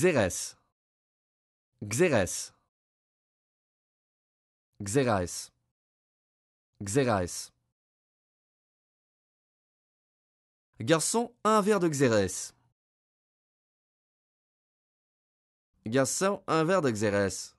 Xérès. Xérès. Xérès. Xérès. Garçon, un verre de Xérès. Garçon, un verre de Xérès.